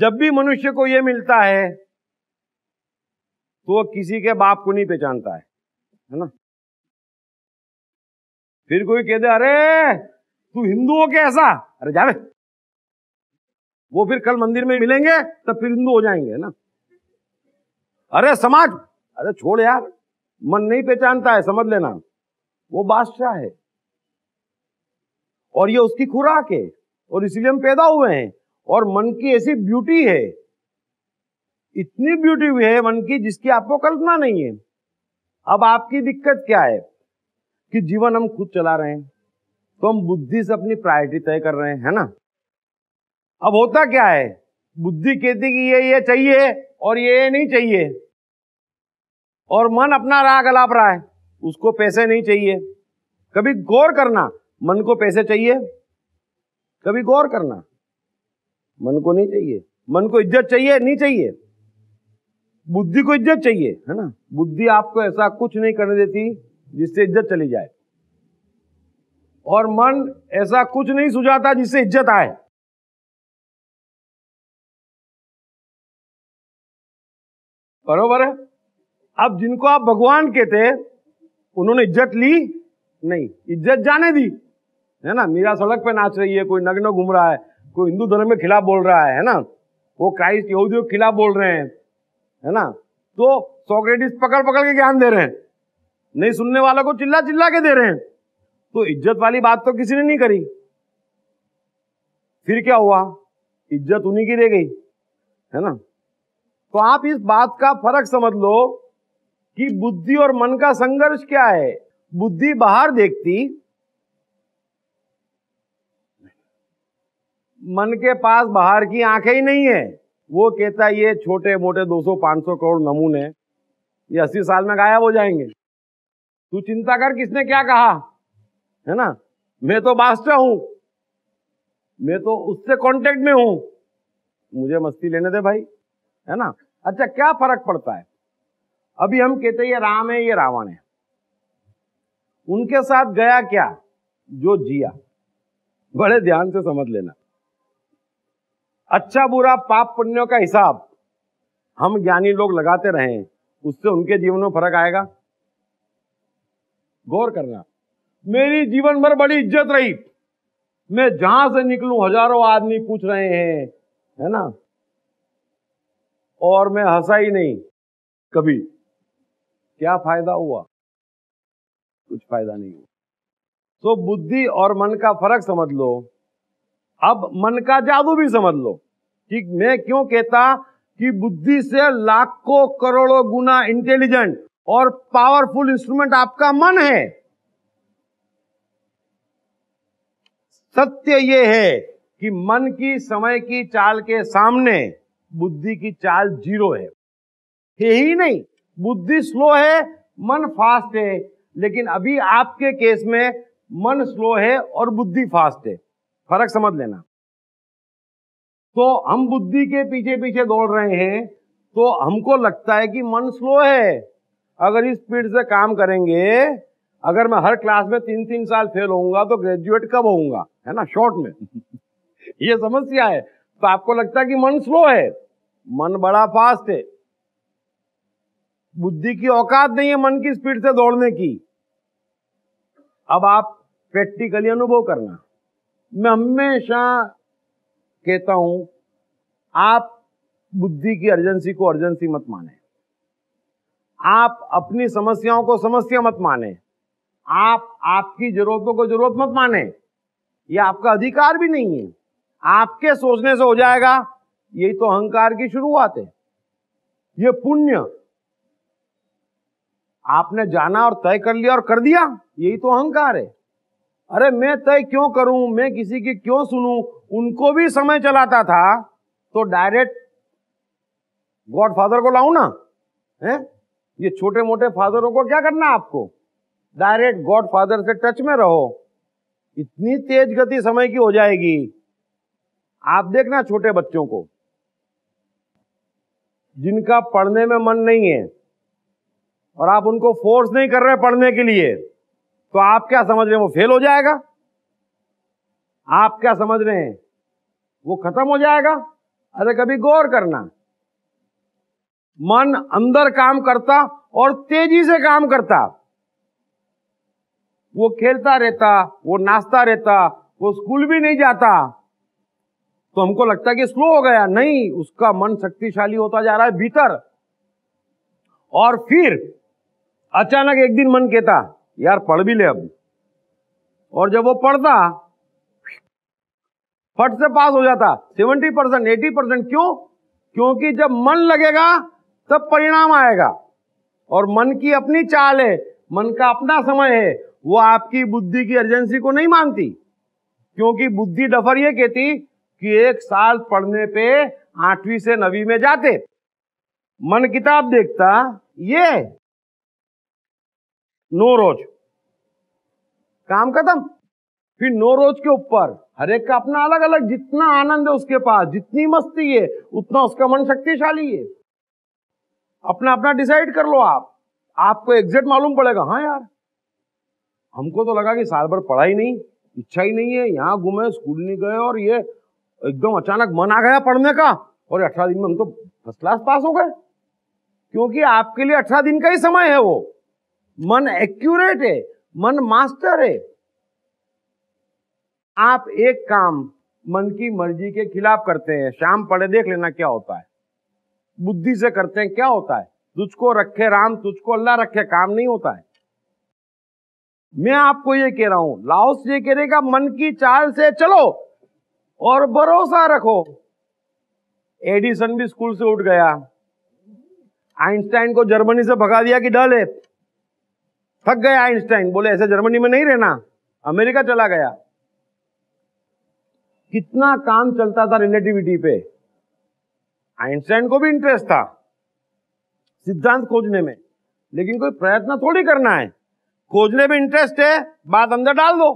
जब भी मनुष्य को यह मिलता है तो किसी के बाप को नहीं पहचानता है है ना फिर कोई कह दे अरे तू हिंदू हो क्या ऐसा अरे जावे वो फिर कल मंदिर में मिलेंगे तब फिर हिंदू हो जाएंगे ना अरे समाज अरे छोड़ यार मन नहीं पहचानता है समझ लेना वो बादशाह है और ये उसकी खुराक है और इसीलिए हम पैदा हुए हैं और मन की ऐसी ब्यूटी है इतनी ब्यूटी है मन की जिसकी आपको कल्पना नहीं है अब आपकी दिक्कत क्या है कि जीवन हम खुद चला रहे हैं तो हम बुद्धि से अपनी प्रायोरिटी तय कर रहे हैं है ना अब होता क्या है बुद्धि कहती कि ये ये चाहिए और ये ये नहीं चाहिए और मन अपना राग अलाप रहा है उसको पैसे नहीं चाहिए कभी गौर करना मन को पैसे चाहिए कभी गौर करना मन को नहीं चाहिए मन को इज्जत चाहिए नहीं चाहिए बुद्धि को इज्जत चाहिए है ना बुद्धि आपको ऐसा कुछ नहीं करने देती जिससे इज्जत चली जाए और मन ऐसा कुछ नहीं सुझाता जिससे इज्जत आए बरोबर है अब जिनको आप भगवान कहते उन्होंने इज्जत ली नहीं इज्जत जाने दी है ना मीरा सड़क पे नाच रही है कोई नग्न घूम रहा है कोई हिंदू धर्म के खिलाफ बोल रहा है है ना वो क्राइस्ट यहूदियों के खिलाफ बोल रहे हैं है ना तो सोक्रेटिस पकड़ पकड़ के ज्ञान दे रहे हैं नहीं सुनने वालों को चिल्ला चिल्ला के दे रहे हैं तो इज्जत वाली बात तो किसी ने नहीं करी फिर क्या हुआ इज्जत उन्हीं की रह गई है ना तो आप इस बात का फर्क समझ लो कि बुद्धि और मन का संघर्ष क्या है बुद्धि बाहर देखती मन के पास बाहर की आंखें ही नहीं है वो कहता है ये छोटे मोटे 200-500 करोड़ नमूने ये अस्सी साल में गायब हो जाएंगे तू चिंता कर किसने क्या कहा है ना मैं तो मास्टर हूं मैं तो उससे कांटेक्ट में हूं मुझे मस्ती लेने दे भाई है ना अच्छा क्या फर्क पड़ता है अभी हम कहते ये राम है ये रावण है उनके साथ गया क्या जो जिया बड़े ध्यान से समझ लेना अच्छा बुरा पाप पुण्यों का हिसाब हम ज्ञानी लोग लगाते रहे उससे उनके जीवन में फर्क आएगा गौर करना मेरी जीवन भर बड़ी इज्जत रही मैं जहां से निकलू हजारों आदमी पूछ रहे हैं है ना और मैं हंसा ही नहीं कभी क्या फायदा हुआ कुछ फायदा नहीं हुआ तो बुद्धि और मन का फर्क समझ लो अब मन का जादू भी समझ लो कि मैं क्यों कहता कि बुद्धि से लाखों करोड़ों गुना इंटेलिजेंट और पावरफुल इंस्ट्रूमेंट आपका मन है सत्य यह है कि मन की समय की चाल के सामने बुद्धि की चाल जीरो है यही नहीं बुद्धि स्लो है मन फास्ट है लेकिन अभी आपके केस में मन स्लो है और बुद्धि फास्ट है फर्क समझ लेना तो हम बुद्धि के पीछे पीछे दौड़ रहे हैं तो हमको लगता है कि मन स्लो है अगर इस स्पीड से काम करेंगे अगर मैं हर क्लास में तीन तीन साल फेल होऊंगा तो ग्रेजुएट कब होऊंगा है ना शॉर्ट में ये समस्या है तो आपको लगता है कि मन स्लो है मन बड़ा फास्ट है बुद्धि की औकात नहीं है मन की स्पीड से दौड़ने की अब आप प्रैक्टिकली अनुभव करना मैं हमेशा कहता हूं आप बुद्धि की अर्जेंसी को अर्जेंसी मत माने आप अपनी समस्याओं को समस्या मत माने आप आपकी जरूरतों को जरूरत मत माने ये आपका अधिकार भी नहीं है आपके सोचने से हो जाएगा यही तो अहंकार की शुरुआत है ये पुण्य आपने जाना और तय कर लिया और कर दिया यही तो अहंकार है अरे मैं तय क्यों करूं मैं किसी की क्यों सुनूं उनको भी समय चलाता था तो डायरेक्ट गॉडफादर को लाऊ ना है ये छोटे मोटे फादरों को क्या करना आपको डायरेक्ट गॉड फादर से टच में रहो इतनी तेज गति समय की हो जाएगी आप देखना छोटे बच्चों को जिनका पढ़ने में मन नहीं है और आप उनको फोर्स नहीं कर रहे पढ़ने के लिए तो आप क्या समझ रहे हैं वो फेल हो जाएगा आप क्या समझ रहे हैं वो खत्म हो जाएगा अरे कभी गौर करना मन अंदर काम करता और तेजी से काम करता वो खेलता रहता वो नाचता रहता वो स्कूल भी नहीं जाता तो हमको लगता कि स्लो हो गया नहीं उसका मन शक्तिशाली होता जा रहा है भीतर और फिर अचानक एक दिन मन कहता यार पढ़ भी ले अब और जब वो पढ़ता फट से पास हो जाता सेवेंटी परसेंट एटी परसेंट क्यों क्योंकि जब मन लगेगा तब परिणाम आएगा और मन की अपनी चाल है मन का अपना समय है वो आपकी बुद्धि की अर्जेंसी को नहीं मानती क्योंकि बुद्धि डफर ये कहती कि एक साल पढ़ने पे आठवीं से नवी में जाते मन किताब देखता ये नो रोज काम खत्म फिर नो रोज के ऊपर हर एक का अपना अलग अलग जितना आनंद है उसके पास जितनी मस्ती है उतना उसका मन शक्तिशाली है अपना अपना डिसाइड कर लो आप आपको एग्जैक्ट मालूम पड़ेगा हाँ यार हमको तो लगा कि साल भर पढ़ा ही नहीं इच्छा ही नहीं है यहाँ घूमे स्कूल नहीं गए और ये एकदम अचानक मन आ गया पढ़ने का और अठारह दिन में हम तो फर्स्ट क्लास पास हो गए क्योंकि आपके लिए अठारह दिन का ही समय है वो मन एक्यूरेट है मन मास्टर है आप एक काम मन की मर्जी के खिलाफ करते हैं शाम पढ़े देख लेना क्या होता है बुद्धि से करते हैं क्या होता है तुझको रखे राम तुझको अल्लाह रखे काम नहीं होता है मैं आपको ये कह रहा हूं लाओस ये कह रहेगा मन की चाल से चलो और भरोसा रखो एडिसन भी स्कूल से उठ गया आइंस्टाइन को जर्मनी से भगा दिया कि डल है थक गया आइंस्टाइन बोले ऐसे जर्मनी में नहीं रहना अमेरिका चला गया कितना काम चलता था रिलेटिविटी पे आइंस्टाइन को भी इंटरेस्ट था सिद्धांत खोजने में लेकिन कोई प्रयत्न थोड़ी करना है खोजने में इंटरेस्ट है बात अंदर डाल दो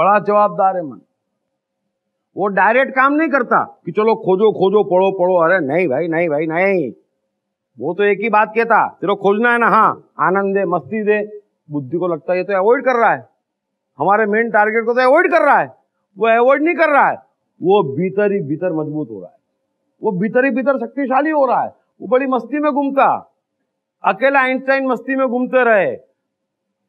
बड़ा जवाबदार है मन वो डायरेक्ट काम नहीं करता कि चलो खोजो खोजो पढ़ो पढ़ो अरे नहीं भाई नहीं भाई नहीं वो तो एक ही बात कहता तेरे खोजना है ना हाँ आनंद दे मस्ती दे बुद्धि को लगता है ये तो अवॉइड कर रहा है हमारे मेन टारगेट को तो अवॉइड कर रहा है वो अवॉइड नहीं कर रहा है वो भीतर ही भीतर मजबूत हो रहा है वो भीतर ही भीतर शक्तिशाली हो रहा है वो बड़ी मस्ती में घूमता अकेला आइंस्टाइन मस्ती में घूमते रहे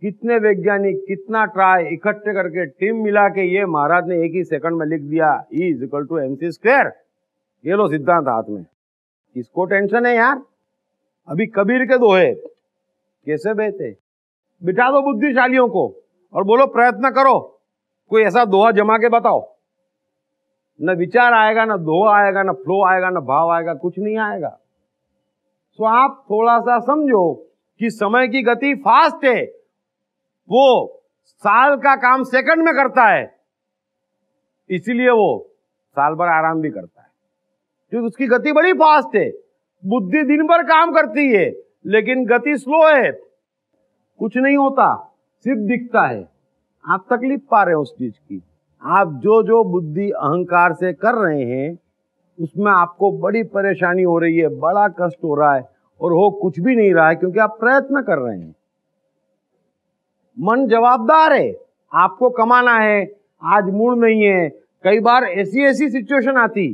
कितने वैज्ञानिक कितना ट्राई इकट्ठे करके टीम मिला के ये महाराज ने एक ही सेकंड में लिख दिया is equal to M C square ये लो सिद्धांत हाथ में इसको टेंशन है यार अभी कबीर के दोहे कैसे बहते बिठा दो बुद्धिशालियों को और बोलो प्रयत्न करो कोई ऐसा दोहा जमा के बताओ न विचार आएगा ना दो आएगा ना फ्लो आएगा ना भाव आएगा कुछ नहीं आएगा सो तो आप थोड़ा सा समझो कि समय की गति फास्ट है वो साल का काम सेकंड में करता है इसीलिए वो साल भर आराम भी करता है क्योंकि उसकी गति बड़ी फास्ट है बुद्धि दिन भर काम करती है लेकिन गति स्लो है कुछ नहीं होता सिर्फ दिखता है आप तकलीफ पा रहे हो उस चीज की आप जो जो बुद्धि अहंकार से कर रहे हैं उसमें आपको बड़ी परेशानी हो रही है बड़ा कष्ट हो रहा है और हो कुछ भी नहीं रहा है क्योंकि आप प्रयत्न कर रहे हैं मन जवाबदार है आपको कमाना है आज मूड नहीं है कई बार ऐसी ऐसी सिचुएशन आती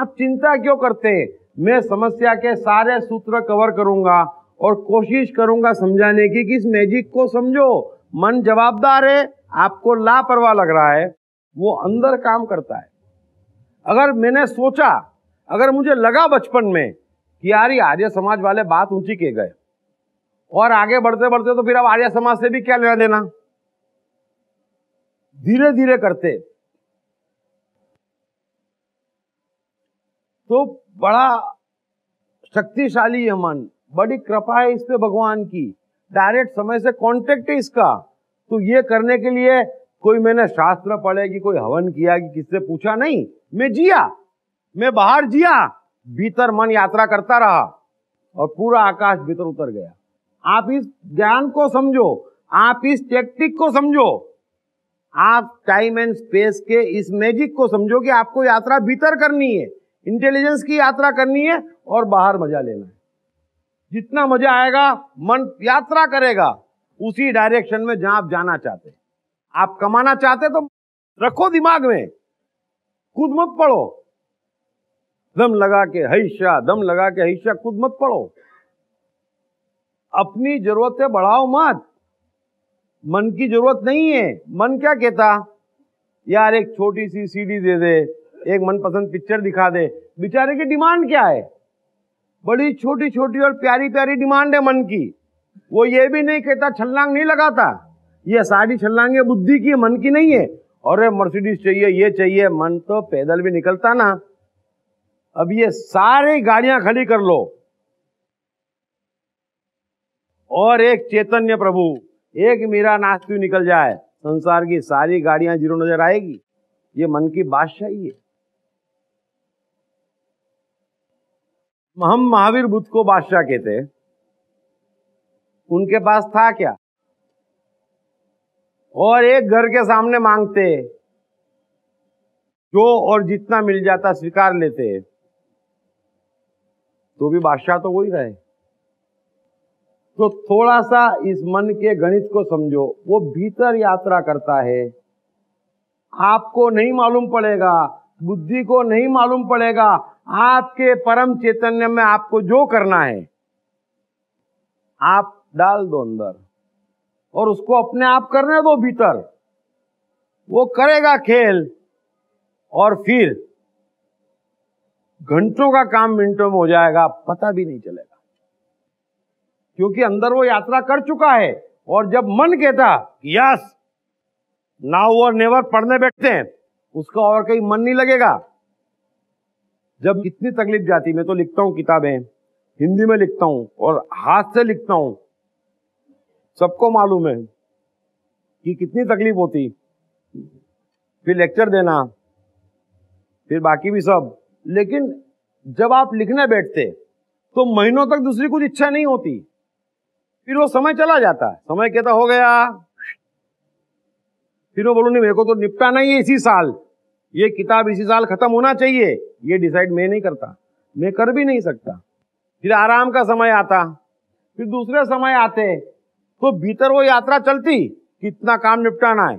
आप चिंता क्यों करते मैं समस्या के सारे सूत्र कवर करूंगा और कोशिश करूंगा समझाने की कि इस मैजिक को समझो मन जवाबदार है आपको लापरवाह लग रहा है वो अंदर काम करता है अगर मैंने सोचा अगर मुझे लगा बचपन में कि यार ये आर्य समाज वाले बात ऊंची के गए और आगे बढ़ते बढ़ते तो फिर अब आर्य समाज से भी क्या लेना देना धीरे धीरे करते तो बड़ा शक्तिशाली है मन बड़ी कृपा है इस पे भगवान की डायरेक्ट समय से कांटेक्ट है इसका तो ये करने के लिए कोई मैंने शास्त्र पढ़े कि कोई हवन किया कि किससे पूछा नहीं मैं जिया मैं बाहर जिया भीतर मन यात्रा करता रहा और पूरा आकाश भीतर उतर गया आप इस ज्ञान को समझो आप इस टेक्टिक को समझो आप टाइम एंड स्पेस के इस मैजिक को समझो कि आपको यात्रा भीतर करनी है इंटेलिजेंस की यात्रा करनी है और बाहर मजा लेना है जितना मजा आएगा मन यात्रा करेगा उसी डायरेक्शन में जहां आप जाना चाहते आप कमाना चाहते तो रखो दिमाग में खुद मत पढ़ो दम लगा के हिस्सा दम लगा के हिस्सा खुद मत पढ़ो अपनी जरूरतें बढ़ाओ मत मन की जरूरत नहीं है मन क्या कहता यार एक छोटी सी सीडी दे दे एक मनपसंद पिक्चर दिखा दे बेचारे की डिमांड क्या है बड़ी छोटी छोटी और प्यारी प्यारी डिमांड है मन की वो ये भी नहीं कहता छलांग नहीं लगाता ये सारी छलांगे बुद्धि की मन की नहीं है अरे मर्सिडीज चाहिए ये चाहिए मन तो पैदल भी निकलता ना अब ये सारी गाड़ियां खड़ी कर लो और एक चैतन्य प्रभु एक नाश नास्तु निकल जाए संसार की सारी गाड़ियां जीरो नजर आएगी ये मन की बादशाही है हम महावीर बुद्ध को बादशाह कहते हैं उनके पास था क्या और एक घर के सामने मांगते जो और जितना मिल जाता स्वीकार लेते तो भी बादशाह तो वही रहे तो थोड़ा सा इस मन के गणित को समझो वो भीतर यात्रा करता है आपको नहीं मालूम पड़ेगा बुद्धि को नहीं मालूम पड़ेगा आपके परम चैतन्य में आपको जो करना है आप डाल दो अंदर और उसको अपने आप करने दो भीतर वो करेगा खेल और फिर घंटों का काम मिनटों में हो जाएगा पता भी नहीं चलेगा क्योंकि अंदर वो यात्रा कर चुका है और जब मन कहता यस नाउ और नेवर पढ़ने बैठते हैं उसका और कहीं मन नहीं लगेगा जब इतनी तकलीफ जाती मैं तो लिखता हूं किताबें हिंदी में लिखता हूं और हाथ से लिखता हूं सबको मालूम है कि कितनी तकलीफ होती फिर लेक्चर देना फिर बाकी भी सब लेकिन जब आप लिखने बैठते तो महीनों तक दूसरी कुछ इच्छा नहीं होती फिर वो समय चला जाता है समय कहता हो गया फिर वो बोलू नहीं मेरे को तो निपटाना ही इसी साल ये किताब इसी साल खत्म होना चाहिए ये डिसाइड मैं नहीं करता मैं कर भी नहीं सकता फिर आराम का समय आता फिर दूसरे समय आते तो भीतर वो यात्रा चलती कितना काम निपटाना है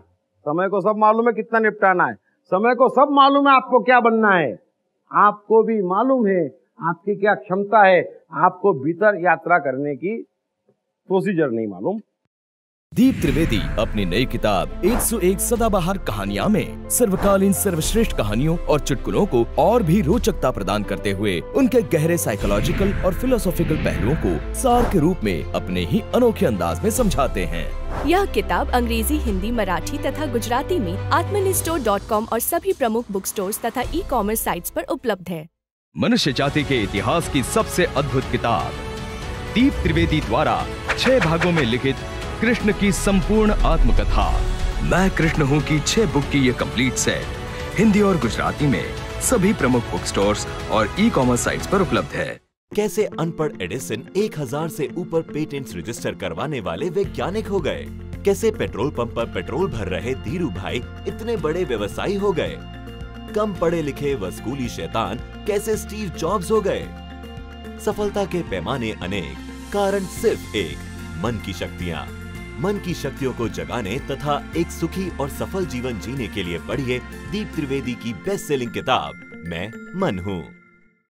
समय को सब मालूम है कितना निपटाना है समय को सब मालूम है आपको क्या बनना है आपको भी मालूम है आपकी क्या क्षमता है आपको भीतर यात्रा करने की प्रोसीजर नहीं मालूम दीप त्रिवेदी अपनी नई किताब 101 सदाबहार कहानियाँ में सर्वकालीन सर्वश्रेष्ठ कहानियों और चुटकुलों को और भी रोचकता प्रदान करते हुए उनके गहरे साइकोलॉजिकल और फिलोसॉफिकल पहलुओं को सार के रूप में अपने ही अनोखे अंदाज में समझाते हैं यह किताब अंग्रेजी हिंदी मराठी तथा गुजराती में आत्मनिस्टोर और सभी प्रमुख बुक स्टोर तथा ई कॉमर्स साइट आरोप उपलब्ध है मनुष्य जाति के इतिहास की सबसे अद्भुत किताब दीप त्रिवेदी द्वारा छह भागों में लिखित कृष्ण की संपूर्ण आत्मकथा मैं कृष्ण हूँ की छह बुक की ये कंप्लीट सेट हिंदी और गुजराती में सभी प्रमुख बुक स्टोर्स और ई कॉमर्स साइट्स पर उपलब्ध है कैसे अनपढ़ एडिसन 1000 से ऊपर पेटेंट्स रजिस्टर करवाने वाले वैज्ञानिक हो गए कैसे पेट्रोल पंप पर पेट्रोल भर रहे धीरू भाई इतने बड़े व्यवसायी हो गए कम पढ़े लिखे व स्कूली शैतान कैसे स्टीव जॉब्स हो गए सफलता के पैमाने अनेक कारण सिर्फ एक मन की शक्तियाँ मन की शक्तियों को जगाने तथा एक सुखी और सफल जीवन जीने के लिए पढ़िए दीप त्रिवेदी की बेस्ट सेलिंग किताब मैं मन हूँ